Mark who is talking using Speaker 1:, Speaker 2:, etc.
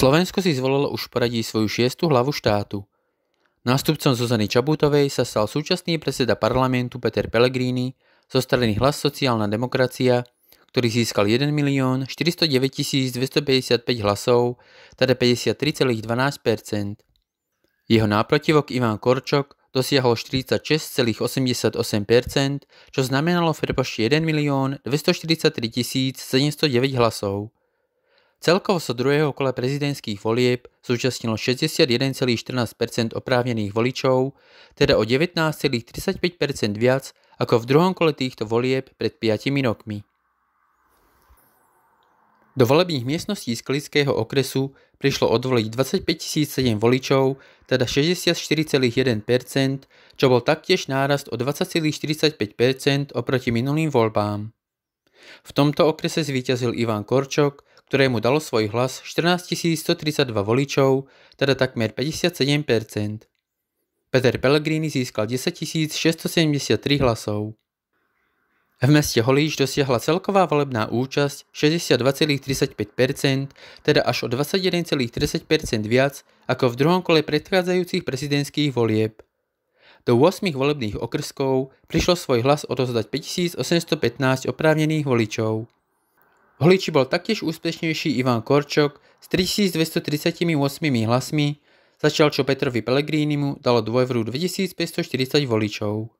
Speaker 1: Slovensko si zvolilo už poradí svoju šiestu hlavu štátu. Nástupcom Zuzany Čabutovej sa stal súčasný predseda parlamentu Peter Pellegrini zo strany Hlas sociálna demokracia, ktorý získal 1 milión 409 255 hlasov, teda 53,12%. Jeho náprotivok Ivan Korčok dosiahol 46,88%, čo znamenalo v prepočte 1 milión 243 709 hlasov. Celkovo sa druhého kola prezidentských volieb zúčastnilo 61,14 oprávnených voličov, teda o 19,35 viac ako v druhom kole týchto volieb pred 5 rokmi. Do volebných miestností z Kalického okresu prišlo odvoliť 25 007 voličov, teda 64,1%, čo bol taktiež nárast o 20,45% oproti minulým voľbám. V tomto okrese zvíťazil Ivan Korčok ktorému dalo svoj hlas 14 132 voličov, teda takmer 57%. Peter Pellegrini získal 10 673 hlasov. V meste holíš dosiahla celková volebná účasť 62,35%, teda až o 21,30% viac ako v druhom kole predchádzajúcich prezidentských volieb. Do 8 volebných okrskov prišlo svoj hlas odozdať 5815 oprávnených voličov holiči bol taktiež úspešnejší Ivan Korčok s 3238 hlasmi, začal čo Petrovi Pelegrínimu dalo dôveru 2540 voličov.